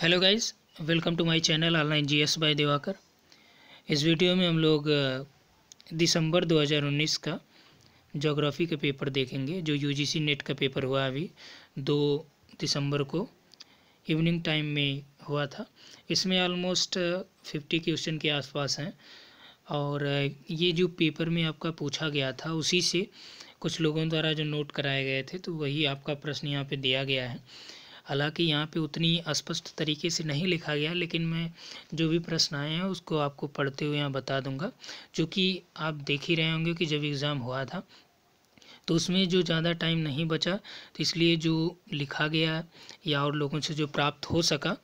hello guys welcome to my channel online GS by Divakar इस video में हम लोग दिसंबर 2019 का जोग्राफ़ी का पेपर देखेंगे जो यूजीसी नेट का पेपर हुआ अभी दो दिसंबर को इवनिंग टाइम में हुआ था इसमें ऑलमोस्ट फिफ्टी क्वेश्चन के आसपास हैं और ये जो पेपर में आपका पूछा गया था उसी से कुछ लोगों द्वारा जो नोट कराए गए थे तो वही आपका प्रश्न यहाँ पर दिया गया है हालांकि यहाँ पे उतनी स्पष्ट तरीके से नहीं लिखा गया लेकिन मैं जो भी प्रश्न आए हैं उसको आपको पढ़ते हुए यहाँ बता दूँगा जो कि आप देख ही रहे होंगे कि जब एग्ज़ाम हुआ था तो उसमें जो ज़्यादा टाइम नहीं बचा तो इसलिए जो लिखा गया या और लोगों से जो प्राप्त हो सका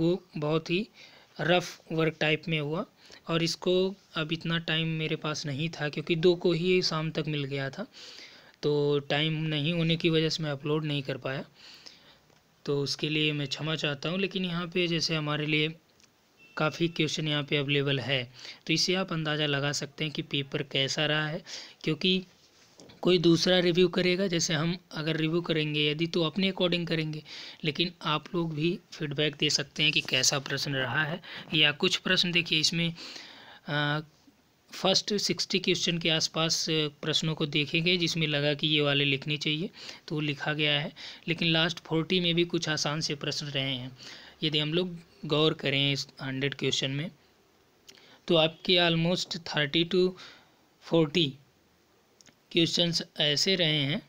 वो बहुत ही रफ़ वर्क टाइप में हुआ और इसको अब इतना टाइम मेरे पास नहीं था क्योंकि दो को ही शाम तक मिल गया था तो टाइम नहीं होने की वजह से मैं अपलोड नहीं कर पाया तो उसके लिए मैं क्षमा चाहता हूँ लेकिन यहाँ पे जैसे हमारे लिए काफ़ी क्वेश्चन यहाँ पे अवेलेबल है तो इसे आप अंदाज़ा लगा सकते हैं कि पेपर कैसा रहा है क्योंकि कोई दूसरा रिव्यू करेगा जैसे हम अगर रिव्यू करेंगे यदि तो अपने अकॉर्डिंग करेंगे लेकिन आप लोग भी फीडबैक दे सकते हैं कि कैसा प्रश्न रहा है या कुछ प्रश्न देखिए इसमें आ, फर्स्ट सिक्सटी क्वेश्चन के आसपास प्रश्नों को देखेंगे जिसमें लगा कि ये वाले लिखने चाहिए तो वो लिखा गया है लेकिन लास्ट फोर्टी में भी कुछ आसान से प्रश्न रहे हैं यदि हम लोग गौर करें इस हंड्रेड क्वेश्चन में तो आपके almost thirty two forty questions ऐसे रहे हैं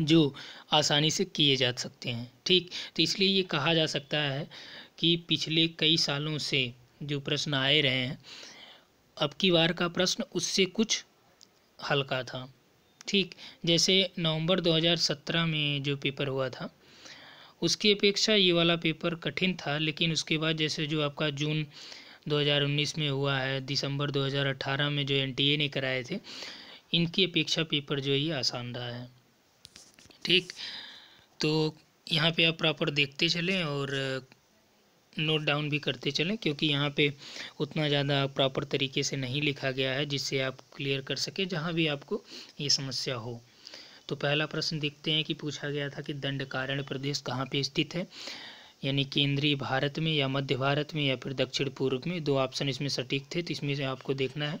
जो आसानी से किए जा सकते हैं ठीक तो इसलिए ये कहा जा सकता है कि पिछले कई सालों से जो प्रश्न आए रहे हैं अब की बार का प्रश्न उससे कुछ हल्का था ठीक जैसे नवंबर 2017 में जो पेपर हुआ था उसकी अपेक्षा ये वाला पेपर कठिन था लेकिन उसके बाद जैसे जो आपका जून 2019 में हुआ है दिसंबर 2018 में जो एनटीए ने कराए थे इनकी अपेक्षा पेपर जो ही आसान रहा है ठीक तो यहाँ पे आप प्रॉपर देखते चलें और नोट डाउन भी करते चलें क्योंकि यहाँ पे उतना ज़्यादा प्रॉपर तरीके से नहीं लिखा गया है जिससे आप क्लियर कर सकें जहाँ भी आपको ये समस्या हो तो पहला प्रश्न देखते हैं कि पूछा गया था कि दंड कारण प्रदेश कहाँ पे स्थित है यानी केंद्रीय भारत में या मध्य भारत में या फिर दक्षिण पूर्व में दो ऑप्शन इसमें सटीक थे तो इसमें से आपको देखना है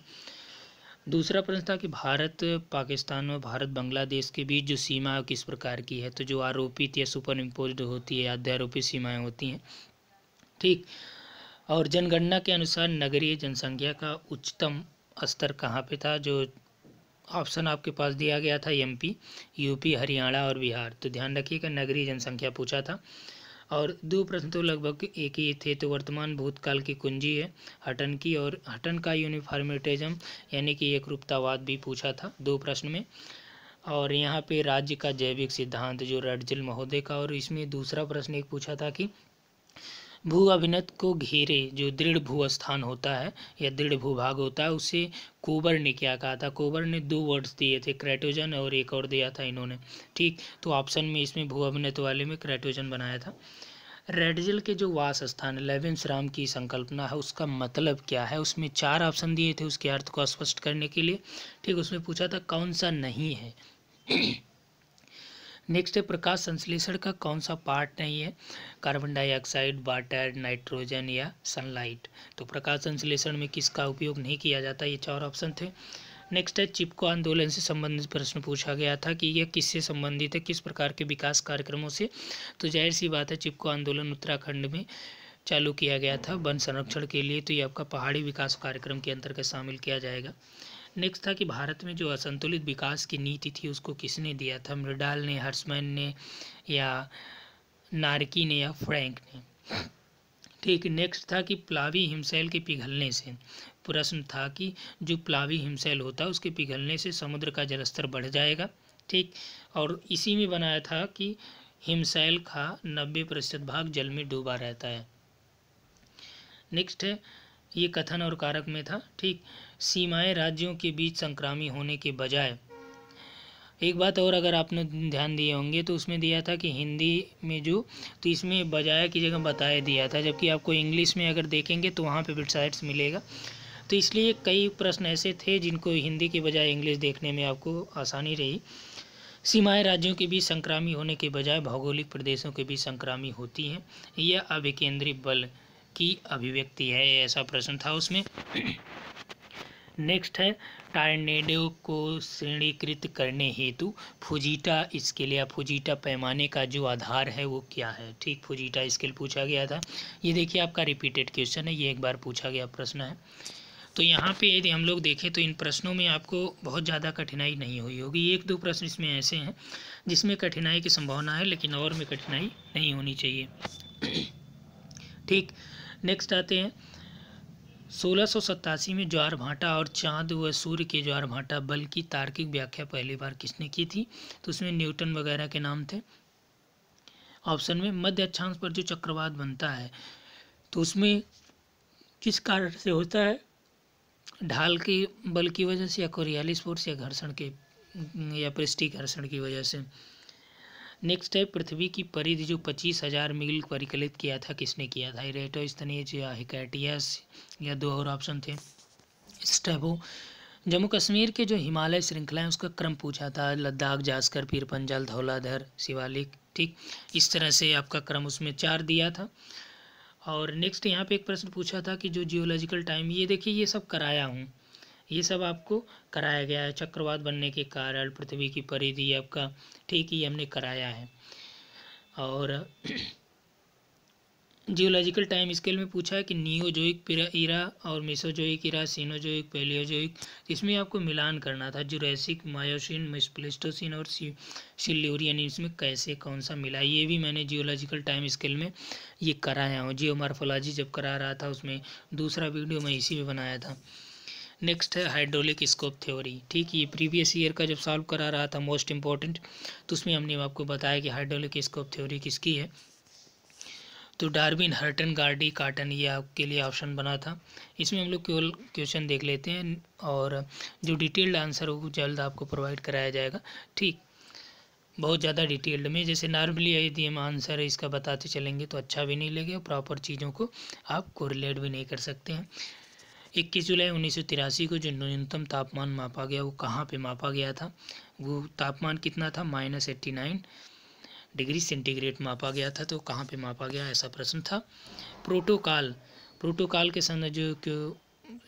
दूसरा प्रश्न था कि भारत पाकिस्तान और भारत बांग्लादेश के बीच जो सीमा किस प्रकार की है तो जो आरोपित या सुपर इम्पोज होती है या अध्यारोपित सीमाएँ होती हैं ठीक और जनगणना के अनुसार नगरीय जनसंख्या का उच्चतम स्तर कहाँ पे था जो ऑप्शन आपके पास दिया गया था एमपी, यूपी हरियाणा और बिहार तो ध्यान रखिएगा नगरीय जनसंख्या पूछा था और दो प्रश्न तो लगभग एक ही थे तो वर्तमान भूतकाल की कुंजी है हटन की और हटन का यूनिफॉर्मेटिज्म यानी कि एक रूपतावाद भी पूछा था दो प्रश्न में और यहाँ पे राज्य का जैविक सिद्धांत जो रडजिल महोदय का और इसमें दूसरा प्रश्न एक पूछा था कि भू अभिनत को घेरे जो दृढ़ भू स्थान होता है या दृढ़ भूभाग होता है उसे कोबर ने क्या कहा था कोबर ने दो वर्ड्स दिए थे क्रेटोजन और एक और दिया था इन्होंने ठीक तो ऑप्शन में इसमें भू अभिनत वाले में क्रेटोजन बनाया था रेडजल के जो वास स्थान लेवेंस राम की संकल्पना है उसका मतलब क्या है उसमें चार ऑप्शन दिए थे उसके अर्थ को स्पष्ट करने के लिए ठीक उसमें पूछा था कौन सा नहीं है नेक्स्ट है प्रकाश संश्लेषण का कौन सा पार्ट नहीं है कार्बन डाइऑक्साइड वाटर नाइट्रोजन या सनलाइट तो प्रकाश संश्लेषण में किसका उपयोग नहीं किया जाता ये चार ऑप्शन थे नेक्स्ट है चिपको आंदोलन से संबंधित प्रश्न पूछा गया था कि यह किससे संबंधित है किस प्रकार के विकास कार्यक्रमों से तो जाहिर सी बात है चिपको आंदोलन उत्तराखंड में चालू किया गया था वन संरक्षण के लिए तो ये आपका पहाड़ी विकास कार्यक्रम के अंतर्गत शामिल किया जाएगा नेक्स्ट था कि भारत में जो असंतुलित विकास की नीति थी उसको किसने दिया था मृडाल ने हर्षमैन ने या नारकी ने या फ्रैंक ने ठीक नेक्स्ट था कि प्लावी हिमसेल के पिघलने से प्रश्न था कि जो प्लावी हिमसेल होता है उसके पिघलने से समुद्र का जलस्तर बढ़ जाएगा ठीक और इसी में बनाया था कि हिमसेल का नब्बे प्रतिशत भाग जल में डूबा रहता है नेक्स्ट है ये कथन और कारक में था ठीक सीमाएं राज्यों के बीच संक्रामी होने के बजाय एक बात और अगर आपने ध्यान दिए होंगे तो उसमें दिया था कि हिंदी में जो तो इसमें बजाय की जगह बताया दिया था जबकि आपको इंग्लिश में अगर देखेंगे तो वहाँ पे वेबसाइट्स मिलेगा तो इसलिए कई प्रश्न ऐसे थे जिनको हिंदी के बजाय इंग्लिश देखने में आपको आसानी रही सीमाएं राज्यों के बीच संक्रामी होने के बजाय भौगोलिक प्रदेशों के बीच संक्रामी होती हैं यह अभिकेंद्रीय बल की अभिव्यक्ति है ऐसा प्रश्न था उसमें नेक्स्ट है टार्नेडो को श्रेणीकृत करने हेतु फुजीटा स्केल या फुजीटा पैमाने का जो आधार है वो क्या है ठीक फुजीटा स्केल पूछा गया था ये देखिए आपका रिपीटेड क्वेश्चन है ये एक बार पूछा गया प्रश्न है तो यहाँ पे यदि हम लोग देखें तो इन प्रश्नों में आपको बहुत ज़्यादा कठिनाई नहीं हुई होगी एक दो प्रश्न इसमें ऐसे हैं जिसमें कठिनाई की संभावना है लेकिन और में कठिनाई नहीं होनी चाहिए ठीक नेक्स्ट आते हैं सोलह में ज्वार भाटा और चांद व सूर्य के ज्वार भाटा बल की तार्किक व्याख्या पहली बार किसने की थी तो उसमें न्यूटन वगैरह के नाम थे ऑप्शन में मध्य अक्षांश पर जो चक्रवात बनता है तो उसमें किस कारण से होता है ढाल के बल की वजह से या कोरियालिस फोर्स या घर्षण के या पृष्टि घर्षण की वजह से नेक्स्ट है पृथ्वी की परिधि जो पच्चीस हजार मील परिकलित किया था किसने किया था इरेटोस्तनेज या हिकैटियस या दो और ऑप्शन थे स्टेबो जम्मू कश्मीर के जो हिमालय श्रृंखला है उसका क्रम पूछा था लद्दाख जास्कर पीर पंजाल धौलाधर शिवालिक ठीक इस तरह से आपका क्रम उसमें चार दिया था और नेक्स्ट यहाँ पे एक प्रश्न पूछा था कि जो जियोलॉजिकल टाइम ये देखिए ये सब कराया हूँ ये सब आपको कराया गया है चक्रवात बनने के कारण पृथ्वी की परिधि आपका ठीक ही हमने कराया है और जियोलॉजिकल टाइम स्केल में पूछा है कि नियोजोइक इरा और मिसोजोइक इरा सीनोजोइक पेलियोजोइक इसमें आपको मिलान करना था जुरैसिक मायोसिन मिस्प्लिस्टोसिन और सी सिल्यूरियन इसमें कैसे कौन सा मिला ये भी मैंने जियोलॉजिकल टाइम स्केल में ये कराया हूँ जियोमार्फोलॉजी जब करा रहा था उसमें दूसरा वीडियो मैं इसी में बनाया था नेक्स्ट है हाइड्रोलिक स्कोप थ्योरी ठीक ये प्रीवियस ईयर का जब सॉल्व करा रहा था मोस्ट इम्पॉर्टेंट तो उसमें हमने आपको बताया कि हाइड्रोलिक स्कोप थ्योरी किसकी है तो डार्विन हर्टन गार्डी काटन ये आपके लिए ऑप्शन बना था इसमें हम लोग केवल क्वेश्चन देख लेते हैं और जो डिटेल्ड आंसर हो वो जल्द आपको प्रोवाइड कराया जाएगा ठीक बहुत ज़्यादा डिटेल्ड में जैसे नॉर्मली यदि हम आंसर इसका बताते चलेंगे तो अच्छा भी नहीं लगेगा प्रॉपर चीज़ों को आप कोरिलेट भी नहीं कर सकते हैं इक्कीस जुलाई उन्नीस को जो न्यूनतम तापमान मापा गया वो कहाँ पे मापा गया था वो तापमान कितना था minus eighty nine degree centigrade मापा गया था तो कहाँ पे मापा गया ऐसा प्रश्न था प्रोटोकॉल प्रोटोकॉल के संग जो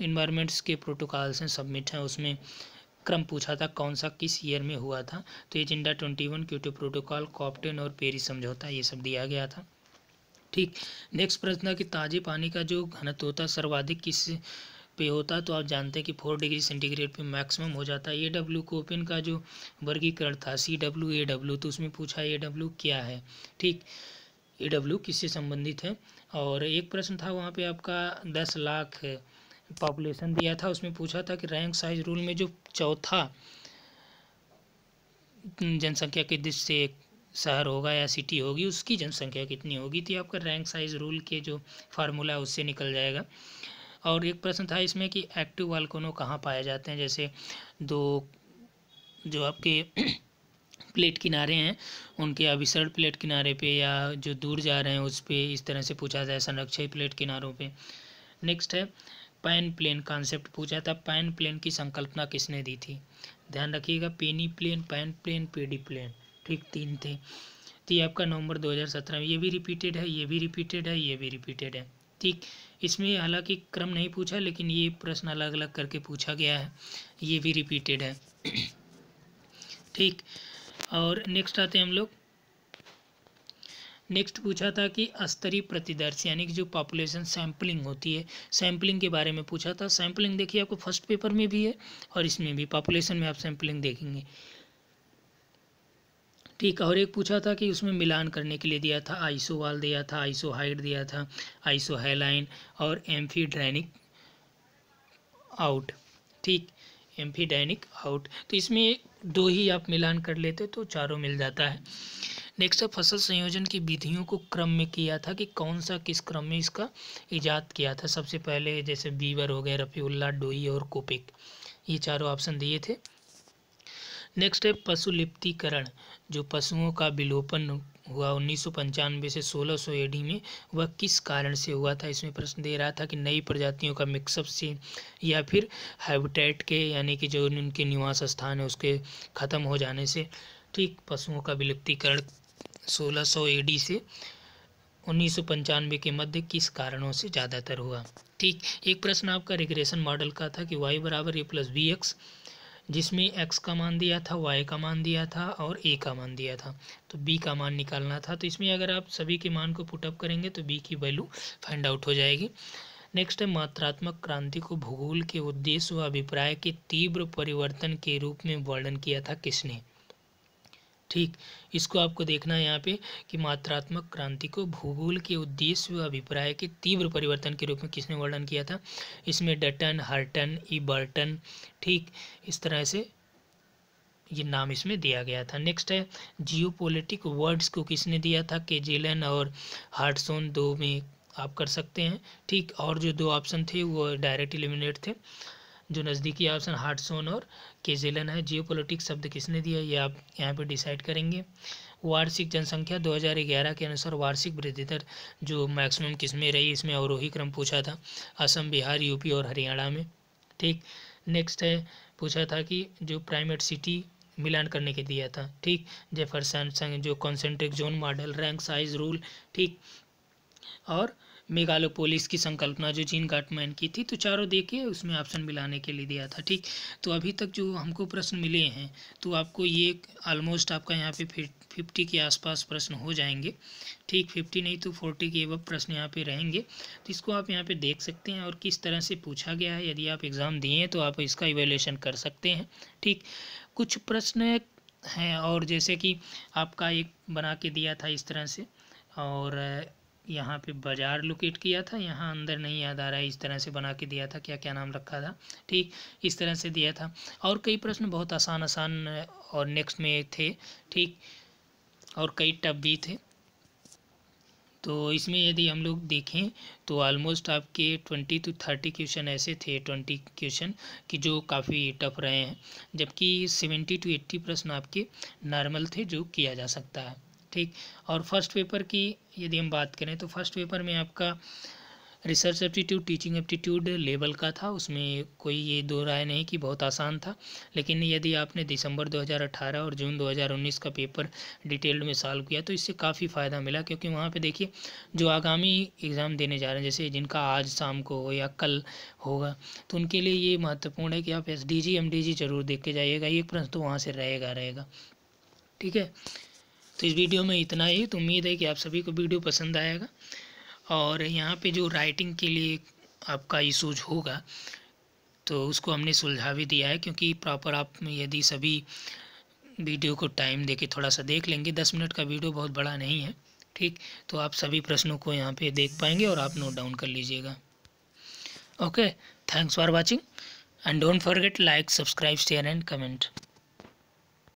इन्वायरमेंट्स के प्रोटोकॉल्स हैं सबमिट हैं उसमें क्रम पूछा था कौन सा किस ईयर में हुआ था तो agenda twenty one Kyoto protocol कॉप्टन और पेरिस समझौता ये सब दिया गया था ठीक नेक्स्ट प्रश्न है कि ताजे पानी का जो घनत्व होता है सर्वाधिक किस पे होता है तो आप जानते हैं कि फोर डिग्री सेंटीग्रेड पे मैक्सिमम हो जाता है ए डब्ल्यू कोपिन का जो वर्गीकरण था सी डब्ल्यू ए डब्ल्यू तो उसमें पूछा ए डब्ल्यू क्या है ठीक ए डब्ल्यू किससे संबंधित है और एक प्रश्न था वहाँ पे आपका दस लाख पॉपुलेशन दिया था उसमें पूछा था कि रैंक साइज रूल में जो चौथा जनसंख्या की दृष्टि से शहर होगा या सिटी होगी उसकी जनसंख्या कितनी होगी तो आपका रैंक साइज रूल के जो फार्मूला है उससे निकल जाएगा और एक प्रश्न था इसमें कि एक्टिव वालकोनो कहाँ पाए जाते हैं जैसे दो जो आपके प्लेट किनारे हैं उनके अभिसरण प्लेट किनारे पे या जो दूर जा रहे हैं उस पर इस तरह से पूछा जाए संरक्षित प्लेट किनारों पे नेक्स्ट है पैन प्लेन कॉन्सेप्ट पूछा था पैन प्लेन की संकल्पना किसने दी थी ध्यान रखिएगा peneplain panplain pediplain ठीक तीन थे तो ये आपका नवंबर 2017 में ये भी रिपीटेड है ये भी रिपीटेड है ये भी रिपीटेड है ठीक इसमें हालांकि क्रम नहीं पूछा लेकिन ये प्रश्न अलग अलग करके पूछा गया है ये भी रिपीटेड है ठीक और नेक्स्ट आते हैं हम लोग नेक्स्ट पूछा था कि स्तरीय प्रतिदर्श यानी कि जो पॉपुलेशन सैम्पलिंग होती है सैम्पलिंग के बारे में पूछा था सैम्पलिंग देखिए आपको फर्स्ट पेपर में भी है और इसमें भी पॉपुलेशन में आप सैम्पलिंग देखेंगे ठीक और एक पूछा था कि उसमें मिलान करने के लिए दिया था आइसो वाल दिया था आइसो हाइट दिया था आइसो हेलाइन और एम्फीड्राइनिक आउट ठीक एम्फीडाइनिक आउट तो इसमें दो ही आप मिलान कर लेते तो चारों मिल जाता है नेक्स्ट है फसल संयोजन की विधियों को क्रम में किया था कि कौन सा किस क्रम में इसका इजाद किया था सबसे पहले जैसे बीवर हो गए रफ़ीउल्ला डोई और कोपिक ये चारों ऑप्शन दिए थे नेक्स्ट है पशुलिप्तीकरण जो पशुओं का विलोपन हुआ उन्नीस से 1600 एडी में वह किस कारण से हुआ था इसमें प्रश्न दे रहा था कि नई प्रजातियों का मिक्सअप से या फिर हैबिटेट के यानी कि जो उनके निवास स्थान है उसके ख़त्म हो जाने से ठीक पशुओं का विलुप्तीकरण 1600 एडी से उन्नीस के मध्य किस कारणों से ज़्यादातर हुआ ठीक एक प्रश्न आपका रिग्रेशन मॉडल का था कि वाई बराबर ए प्लस बी एक्स जिसमें एक्स का मान दिया था वाई का मान दिया था और ए का मान दिया था तो बी का मान निकालना था तो इसमें अगर आप सभी के मान को पुटअप करेंगे तो बी की वैल्यू फाइंड आउट हो जाएगी नेक्स्ट है मात्रात्मक क्रांति को भूगोल के उद्देश्य व अभिप्राय के तीव्र परिवर्तन के रूप में वर्णन किया था किसने ठीक इसको आपको देखना है यहाँ पे कि मात्रात्मक क्रांति को भूगोल के उद्देश्य व अभिप्राय के तीव्र परिवर्तन के रूप में किसने वर्णन किया था इसमें डटन हर्टन इबर्टन ठीक इस तरह से ये नाम इसमें दिया गया था नेक्स्ट है जियोपॉलिटिक वर्ड्स को किसने दिया था के जेलन और हार्टसोन दो में आप कर सकते हैं ठीक और जो दो ऑप्शन थे वो डायरेक्ट इलिमिनेट थे जो नज़दीकी ऑप्शन हार्टसोन और केजेलन है जियोपॉलिटिक्स शब्द किसने दिया ये आप यहाँ पे डिसाइड करेंगे वार्षिक जनसंख्या 2011 के अनुसार वार्षिक वृद्धि दर जो मैक्सिमम किसमें रही इसमें अवरोही क्रम पूछा था असम बिहार यूपी और हरियाणा में ठीक नेक्स्ट है पूछा था कि जो प्राइमेट सिटी मिलान करने के दिया था ठीक जेफरसन जो concentric zone model rank size rule ठीक और मेघालय पुलिस की संकल्पना जो जीन गाटमैन की थी तो चारों देखिए उसमें ऑप्शन मिलाने के लिए दिया था ठीक तो अभी तक जो हमको प्रश्न मिले हैं तो आपको ये ऑलमोस्ट आपका यहाँ पे फिफ्टी के आसपास प्रश्न हो जाएंगे ठीक फिफ्टी नहीं तो फोर्टी के वह प्रश्न यहाँ पे रहेंगे तो इसको आप यहाँ पे देख सकते हैं और किस तरह से पूछा गया है यदि आप एग्ज़ाम दिए हैं तो आप इसका इवेल्यूशन कर सकते हैं ठीक कुछ प्रश्न हैं और जैसे कि आपका एक बना के दिया था इस तरह से और यहाँ पे बाज़ार लोकेट किया था यहाँ अंदर नहीं याद आ रहा है इस तरह से बना के दिया था क्या क्या नाम रखा था ठीक इस तरह से दिया था और कई प्रश्न बहुत आसान आसान और नेक्स्ट में थे ठीक और कई टप भी थे तो इसमें यदि हम लोग देखें तो ऑलमोस्ट आपके ट्वेंटी टू थर्टी क्वेश्चन ऐसे थे ट्वेंटी क्वेश्चन कि जो काफ़ी टफ रहे हैं जबकि सेवेंटी टू एट्टी प्रश्न आपके नॉर्मल थे जो किया जा सकता है ठीक और फर्स्ट पेपर की यदि हम बात करें तो फर्स्ट पेपर में आपका research aptitude teaching aptitude level का था उसमें कोई ये दो राय नहीं कि बहुत आसान था लेकिन यदि आपने दिसंबर 2018 और जून 2019 का पेपर डिटेल्ड में सॉल्व किया तो इससे काफ़ी फ़ायदा मिला क्योंकि वहाँ पे देखिए जो आगामी एग्ज़ाम देने जा रहे हैं जैसे जिनका आज शाम को हो या कल होगा तो उनके लिए ये महत्वपूर्ण है कि आप एस डी जरूर देख के जाइएगा ये प्रश्न तो वहाँ से रहेगा रहेगा ठीक है तो इस वीडियो में इतना ही तो उम्मीद है कि आप सभी को वीडियो पसंद आएगा और यहाँ पे जो राइटिंग के लिए आपका इशूज होगा तो उसको हमने सुलझा भी दिया है क्योंकि प्रॉपर आप यदि सभी वीडियो को टाइम दे के थोड़ा सा देख लेंगे दस मिनट का वीडियो बहुत बड़ा नहीं है ठीक तो आप सभी प्रश्नों को यहाँ पे देख पाएंगे और आप नोट डाउन कर लीजिएगा okay thanks for watching and don't forget like subscribe share and comment